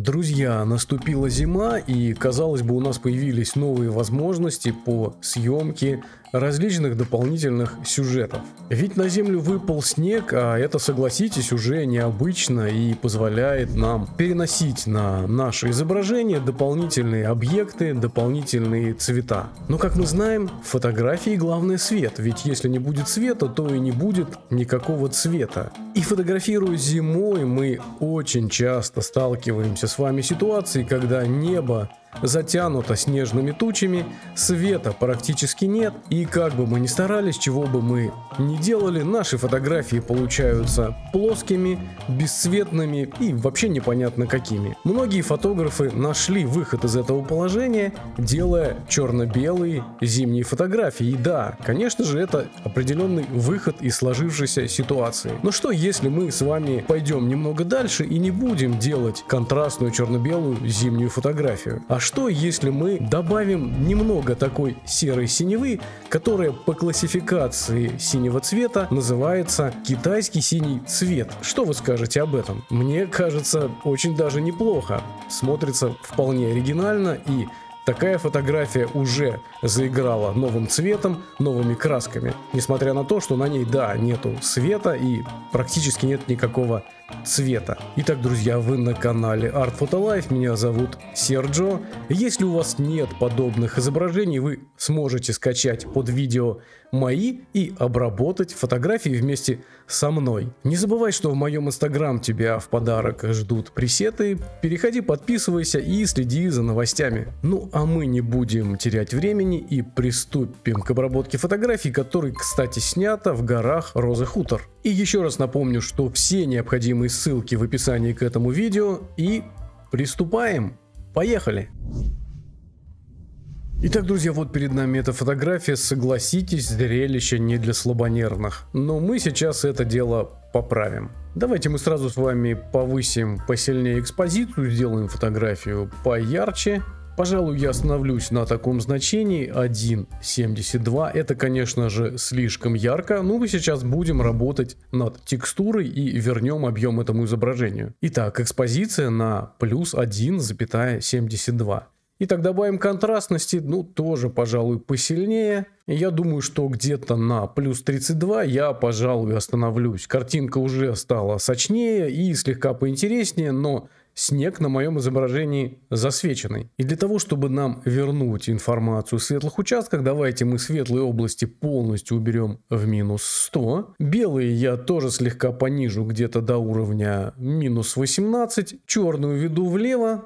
Друзья, наступила зима и, казалось бы, у нас появились новые возможности по съемке различных дополнительных сюжетов. Ведь на Землю выпал снег, а это, согласитесь, уже необычно и позволяет нам переносить на наше изображение дополнительные объекты, дополнительные цвета. Но, как мы знаем, в фотографии главное свет, ведь если не будет света, то и не будет никакого цвета. И фотографируя зимой, мы очень часто сталкиваемся с вами ситуации, когда небо затянуто снежными тучами, света практически нет, и как бы мы ни старались, чего бы мы ни делали, наши фотографии получаются плоскими, бесцветными и вообще непонятно какими. Многие фотографы нашли выход из этого положения, делая черно-белые зимние фотографии. И да, конечно же, это определенный выход из сложившейся ситуации. Но что, если мы с вами пойдем немного дальше и не будем делать контрастную черно-белую зимнюю фотографию? А а что, если мы добавим немного такой серой синевы, которая по классификации синего цвета называется китайский синий цвет? Что вы скажете об этом? Мне кажется, очень даже неплохо. Смотрится вполне оригинально и Такая фотография уже заиграла новым цветом, новыми красками. Несмотря на то, что на ней, да, нету света и практически нет никакого цвета. Итак, друзья, вы на канале Art Photo Life, меня зовут Серджо. Если у вас нет подобных изображений, вы сможете скачать под видео мои и обработать фотографии вместе со мной. Не забывай, что в моем инстаграм тебя в подарок ждут пресеты. Переходи, подписывайся и следи за новостями. Ну а мы не будем терять времени и приступим к обработке фотографий, которые, кстати, снято в горах Розы Хутор. И еще раз напомню, что все необходимые ссылки в описании к этому видео и приступаем. Поехали! Итак, друзья, вот перед нами эта фотография, согласитесь, зрелище не для слабонервных, но мы сейчас это дело поправим. Давайте мы сразу с вами повысим посильнее экспозицию, сделаем фотографию поярче Пожалуй, я остановлюсь на таком значении 1.72. Это, конечно же, слишком ярко, но ну, мы сейчас будем работать над текстурой и вернем объем этому изображению. Итак, экспозиция на плюс 1,72. Итак, добавим контрастности, ну тоже, пожалуй, посильнее. Я думаю, что где-то на плюс 32 я, пожалуй, остановлюсь. Картинка уже стала сочнее и слегка поинтереснее, но снег на моем изображении засвеченный. И для того, чтобы нам вернуть информацию в светлых участках, давайте мы светлые области полностью уберем в минус 100. Белые я тоже слегка понижу где-то до уровня минус 18. Черную веду влево,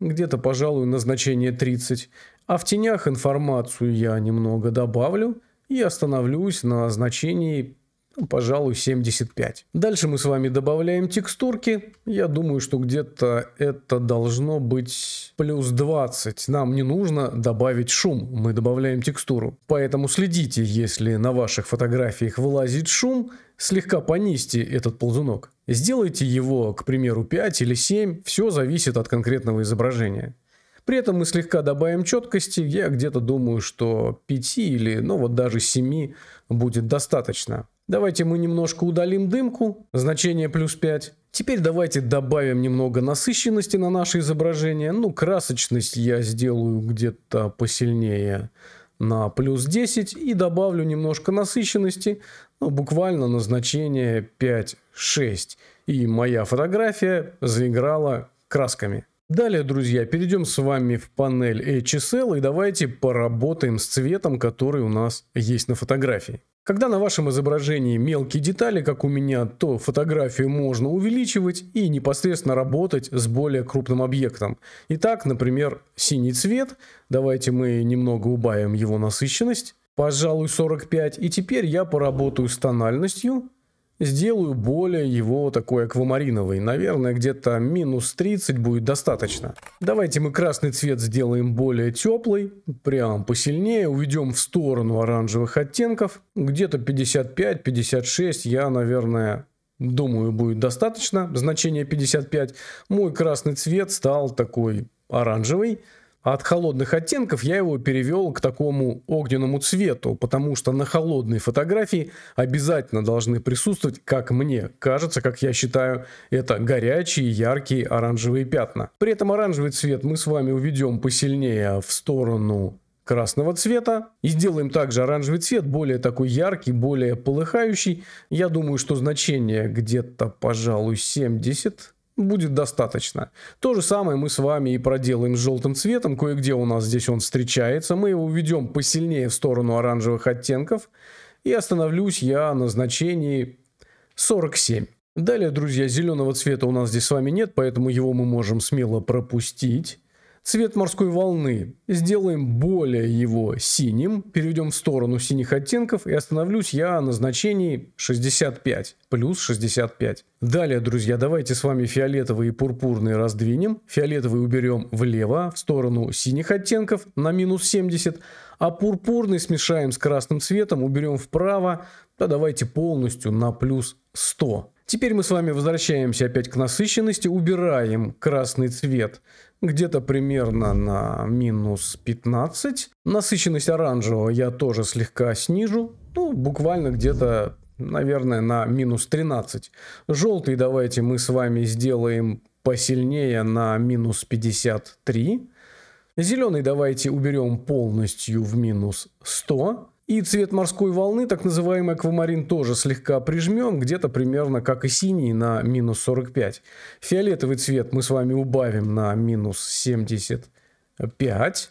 где-то, пожалуй, на значение 30. А в тенях информацию я немного добавлю и остановлюсь на значении ну, пожалуй, 75. Дальше мы с вами добавляем текстурки. Я думаю, что где-то это должно быть плюс 20. Нам не нужно добавить шум, мы добавляем текстуру. Поэтому следите, если на ваших фотографиях вылазит шум, слегка понизьте этот ползунок. Сделайте его, к примеру, 5 или 7, все зависит от конкретного изображения. При этом мы слегка добавим четкости. Я где-то думаю, что 5 или, ну вот даже 7 будет достаточно. Давайте мы немножко удалим дымку, значение плюс 5. Теперь давайте добавим немного насыщенности на наше изображение. Ну, красочность я сделаю где-то посильнее на плюс 10 и добавлю немножко насыщенности, ну, буквально на значение 5-6. И моя фотография заиграла красками. Далее, друзья, перейдем с вами в панель HSL и давайте поработаем с цветом, который у нас есть на фотографии. Когда на вашем изображении мелкие детали, как у меня, то фотографию можно увеличивать и непосредственно работать с более крупным объектом. Итак, например, синий цвет. Давайте мы немного убавим его насыщенность. Пожалуй, 45. И теперь я поработаю с тональностью. Сделаю более его такой аквамариновый. Наверное, где-то минус 30 будет достаточно. Давайте мы красный цвет сделаем более теплый. Прям посильнее. уведем в сторону оранжевых оттенков. Где-то 55-56 я, наверное, думаю, будет достаточно. Значение 55. Мой красный цвет стал такой оранжевый. От холодных оттенков я его перевел к такому огненному цвету, потому что на холодной фотографии обязательно должны присутствовать, как мне кажется, как я считаю, это горячие яркие оранжевые пятна. При этом оранжевый цвет мы с вами уведем посильнее в сторону красного цвета. И сделаем также оранжевый цвет более такой яркий, более полыхающий. Я думаю, что значение где-то, пожалуй, 70 будет достаточно. То же самое мы с вами и проделаем с желтым цветом, кое-где у нас здесь он встречается, мы его ведем посильнее в сторону оранжевых оттенков, и остановлюсь я на значении 47. Далее, друзья, зеленого цвета у нас здесь с вами нет, поэтому его мы можем смело пропустить цвет морской волны, сделаем более его синим, перейдем в сторону синих оттенков и остановлюсь я на значении 65, плюс 65. Далее, друзья, давайте с вами фиолетовые и пурпурные раздвинем, фиолетовый уберем влево, в сторону синих оттенков на минус 70, а пурпурный смешаем с красным цветом, уберем вправо, да давайте полностью на плюс 100. Теперь мы с вами возвращаемся опять к насыщенности, убираем красный цвет где-то примерно на минус 15. Насыщенность оранжевого я тоже слегка снижу, ну, буквально где-то, наверное, на минус 13. Желтый давайте мы с вами сделаем посильнее на минус 53. Зеленый давайте уберем полностью в минус 100. И цвет морской волны, так называемый аквамарин, тоже слегка прижмем, где-то примерно как и синий на минус 45. Фиолетовый цвет мы с вами убавим на минус 75.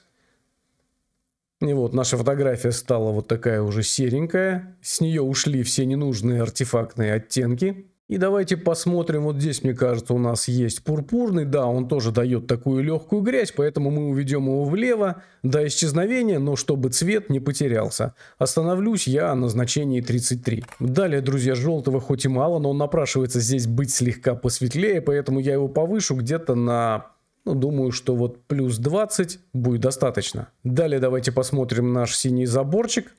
И вот наша фотография стала вот такая уже серенькая. С нее ушли все ненужные артефактные оттенки. И давайте посмотрим, вот здесь, мне кажется, у нас есть пурпурный, да, он тоже дает такую легкую грязь, поэтому мы уведем его влево до исчезновения, но чтобы цвет не потерялся. Остановлюсь я на значении 33. Далее, друзья, желтого хоть и мало, но он напрашивается здесь быть слегка посветлее, поэтому я его повышу где-то на ну, думаю, что вот плюс 20 будет достаточно. Далее давайте посмотрим наш синий заборчик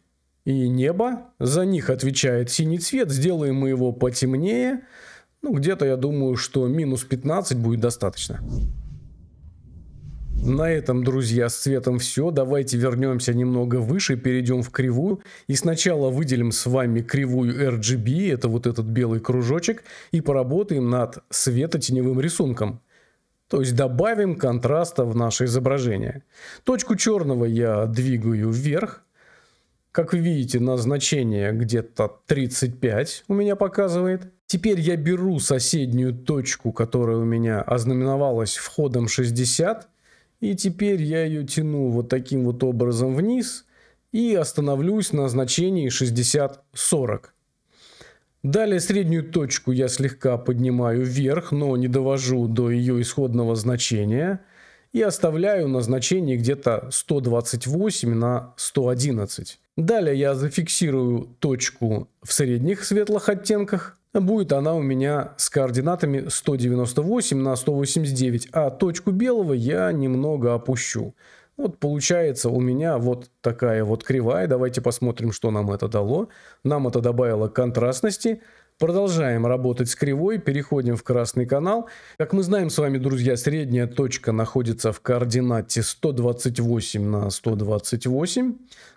и небо. За них отвечает синий цвет, сделаем мы его потемнее. Ну, где-то я думаю, что минус 15 будет достаточно. На этом, друзья, с цветом все. Давайте вернемся немного выше, перейдем в кривую. И сначала выделим с вами кривую RGB, это вот этот белый кружочек, и поработаем над светотеневым рисунком. То есть добавим контраста в наше изображение. Точку черного я двигаю вверх, как вы видите, назначение где-то 35 у меня показывает. Теперь я беру соседнюю точку, которая у меня ознаменовалась входом 60. И теперь я ее тяну вот таким вот образом вниз и остановлюсь на значении 60-40. Далее среднюю точку я слегка поднимаю вверх, но не довожу до ее исходного значения. И оставляю на значении где-то 128 на 111. Далее я зафиксирую точку в средних светлых оттенках. Будет она у меня с координатами 198 на 189, а точку белого я немного опущу. Вот получается у меня вот такая вот кривая. Давайте посмотрим, что нам это дало. Нам это добавило контрастности. Продолжаем работать с кривой, переходим в красный канал. Как мы знаем с вами, друзья, средняя точка находится в координате 128 на 128.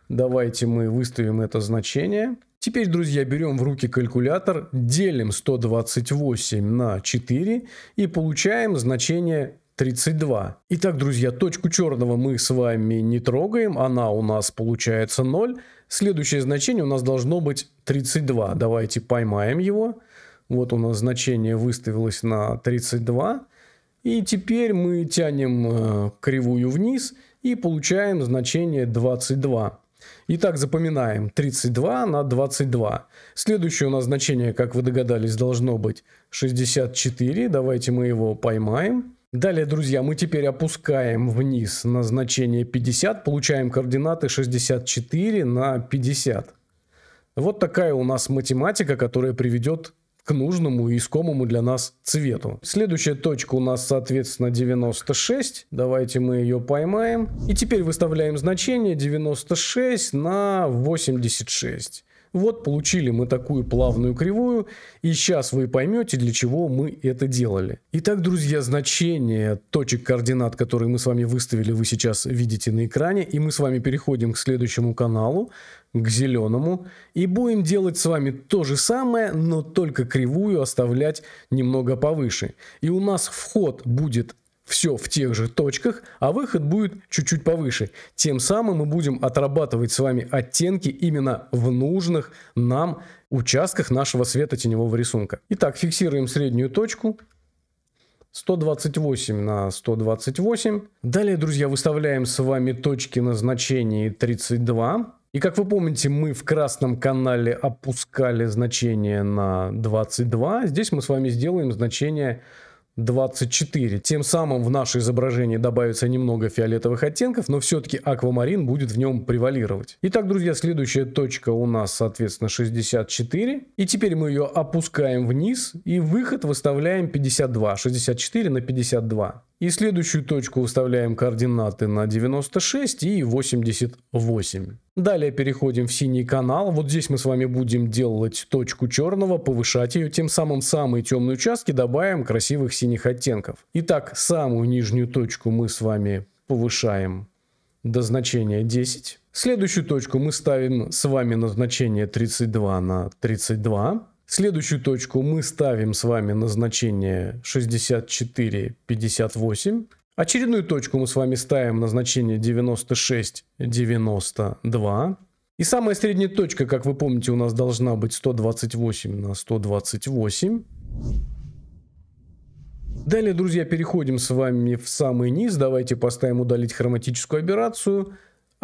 Давайте мы выставим это значение. Теперь, друзья, берем в руки калькулятор, делим 128 на 4 и получаем значение 32. Итак, друзья, точку черного мы с вами не трогаем, она у нас получается 0. Следующее значение у нас должно быть 32. Давайте поймаем его. Вот у нас значение выставилось на 32. И теперь мы тянем э, кривую вниз и получаем значение 22. Итак, запоминаем 32 на 22. Следующее у нас значение, как вы догадались, должно быть 64. Давайте мы его поймаем. Далее, друзья, мы теперь опускаем вниз на значение 50, получаем координаты 64 на 50. Вот такая у нас математика, которая приведет к нужному и искомому для нас цвету. Следующая точка у нас, соответственно, 96. Давайте мы ее поймаем. И теперь выставляем значение 96 на 86. Вот получили мы такую плавную кривую, и сейчас вы поймете, для чего мы это делали. Итак, друзья, значение точек координат, которые мы с вами выставили, вы сейчас видите на экране, и мы с вами переходим к следующему каналу, к зеленому, и будем делать с вами то же самое, но только кривую оставлять немного повыше. И у нас вход будет все в тех же точках, а выход будет чуть-чуть повыше. Тем самым мы будем отрабатывать с вами оттенки именно в нужных нам участках нашего светотеневого рисунка. Итак, фиксируем среднюю точку. 128 на 128. Далее, друзья, выставляем с вами точки на назначения 32. И как вы помните, мы в красном канале опускали значение на 22. А здесь мы с вами сделаем значение 24. Тем самым в наше изображение добавится немного фиолетовых оттенков, но все-таки аквамарин будет в нем превалировать. Итак, друзья, следующая точка у нас, соответственно, 64. И теперь мы ее опускаем вниз и выход выставляем 52. 64 на 52. И следующую точку выставляем координаты на 96 и 88. Далее переходим в синий канал. Вот здесь мы с вами будем делать точку черного, повышать ее. Тем самым самые темные участки добавим красивых синих оттенков. Итак, самую нижнюю точку мы с вами повышаем до значения 10. Следующую точку мы ставим с вами на значение 32 на 32. Следующую точку мы ставим с вами на значение 64,58. Очередную точку мы с вами ставим на значение 96,92. И самая средняя точка, как вы помните, у нас должна быть 128 на 128. Далее, друзья, переходим с вами в самый низ. Давайте поставим удалить хроматическую операцию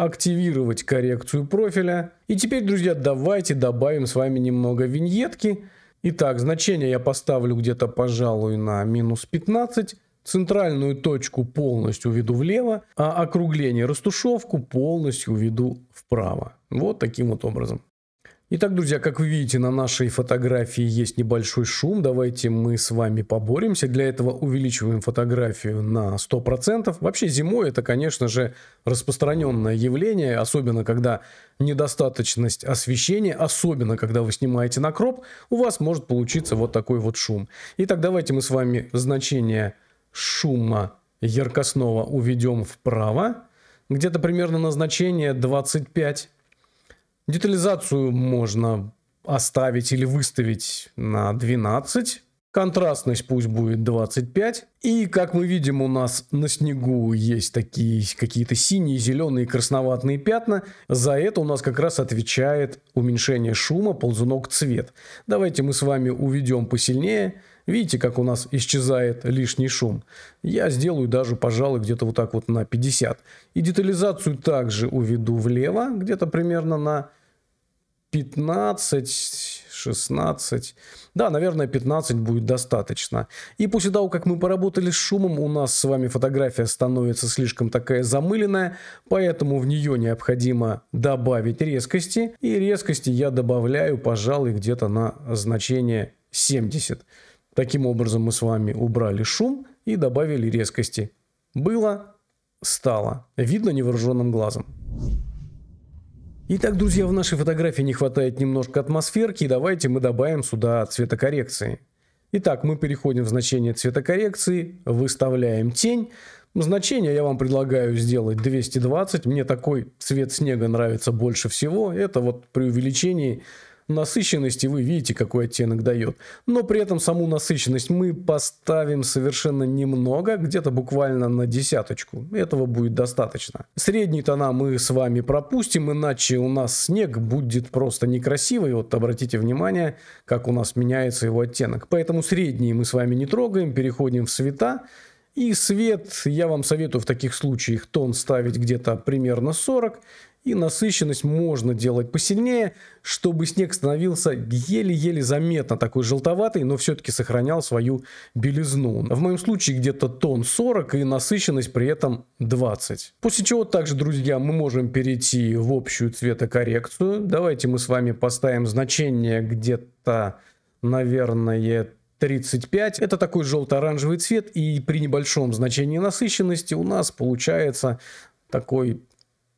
активировать коррекцию профиля. И теперь, друзья, давайте добавим с вами немного виньетки. Итак, значение я поставлю где-то, пожалуй, на минус 15. Центральную точку полностью веду влево, а округление растушевку полностью веду вправо. Вот таким вот образом. Итак, друзья, как вы видите, на нашей фотографии есть небольшой шум. Давайте мы с вами поборемся. Для этого увеличиваем фотографию на 100%. Вообще зимой это, конечно же, распространенное явление, особенно когда недостаточность освещения, особенно когда вы снимаете на кроп, у вас может получиться вот такой вот шум. Итак, давайте мы с вами значение шума яркостного уведем вправо, где-то примерно на значение 25 Детализацию можно оставить или выставить на 12. Контрастность пусть будет 25. И, как мы видим, у нас на снегу есть такие какие-то синие, зеленые, красноватые пятна. За это у нас как раз отвечает уменьшение шума, ползунок цвет. Давайте мы с вами уведем посильнее. Видите, как у нас исчезает лишний шум? Я сделаю даже, пожалуй, где-то вот так вот на 50. И детализацию также уведу влево, где-то примерно на 15, 16. Да, наверное, 15 будет достаточно. И после того, как мы поработали с шумом, у нас с вами фотография становится слишком такая замыленная, поэтому в нее необходимо добавить резкости. И резкости я добавляю, пожалуй, где-то на значение 70. Таким образом мы с вами убрали шум и добавили резкости. Было, стало. Видно невооруженным глазом. Итак, друзья, в нашей фотографии не хватает немножко атмосферки, давайте мы добавим сюда цветокоррекции. Итак, мы переходим в значение цветокоррекции, выставляем тень. Значение я вам предлагаю сделать 220. Мне такой цвет снега нравится больше всего. Это вот при увеличении насыщенности вы видите, какой оттенок дает. Но при этом саму насыщенность мы поставим совершенно немного, где-то буквально на десяточку. Этого будет достаточно. Средние тона мы с вами пропустим, иначе у нас снег будет просто некрасивый. Вот обратите внимание, как у нас меняется его оттенок. Поэтому средние мы с вами не трогаем, переходим в цвета. И свет я вам советую в таких случаях тон ставить где-то примерно 40 и насыщенность можно делать посильнее, чтобы снег становился еле-еле заметно такой желтоватый, но все-таки сохранял свою белизну. В моем случае где-то тон 40 и насыщенность при этом 20. После чего также, друзья, мы можем перейти в общую цветокоррекцию. Давайте мы с вами поставим значение где-то, наверное, 35. Это такой желто-оранжевый цвет, и при небольшом значении насыщенности у нас получается такой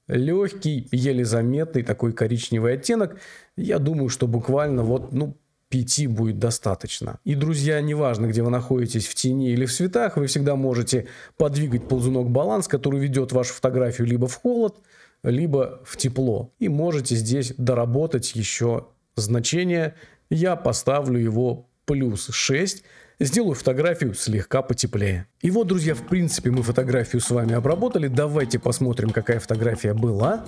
легкий, еле заметный такой коричневый оттенок. Я думаю, что буквально вот, ну, 5 будет достаточно. И, друзья, неважно, где вы находитесь, в тени или в светах, вы всегда можете подвигать ползунок баланс, который ведет вашу фотографию либо в холод, либо в тепло. И можете здесь доработать еще значение. Я поставлю его плюс 6, сделаю фотографию слегка потеплее. И вот, друзья, в принципе, мы фотографию с вами обработали. Давайте посмотрим, какая фотография была,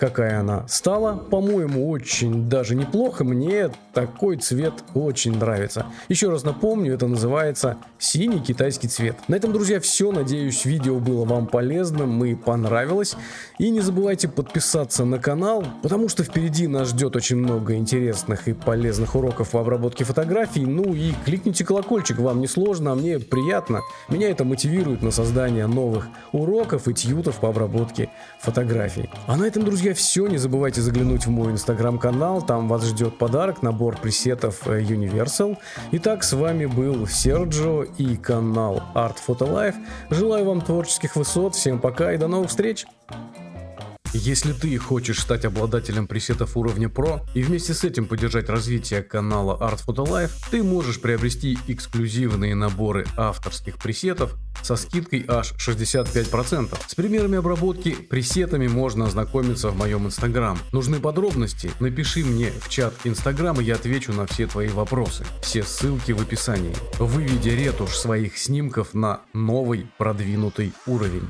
какая она стала. По-моему, очень даже неплохо. Мне такой цвет очень нравится. Еще раз напомню, это называется синий китайский цвет. На этом, друзья, все. Надеюсь, видео было вам полезным и понравилось. И не забывайте подписаться на канал, потому что впереди нас ждет очень много интересных и полезных уроков по обработке фотографий. Ну и кликните колокольчик, вам не сложно, а мне приятно. Меня меня это мотивирует на создание новых уроков и тьютов по обработке фотографий. А на этом, друзья, все. Не забывайте заглянуть в мой инстаграм-канал. Там вас ждет подарок, набор пресетов э, Universal. Итак, с вами был Серджо и канал Art Photo Life. Желаю вам творческих высот. Всем пока и до новых встреч! Если ты хочешь стать обладателем пресетов уровня Pro и вместе с этим поддержать развитие канала Art Photo Life, ты можешь приобрести эксклюзивные наборы авторских пресетов со скидкой аж 65%. С примерами обработки пресетами можно ознакомиться в моем инстаграм. Нужны подробности? Напиши мне в чат инстаграма, я отвечу на все твои вопросы. Все ссылки в описании. Выведи ретушь своих снимков на новый продвинутый уровень.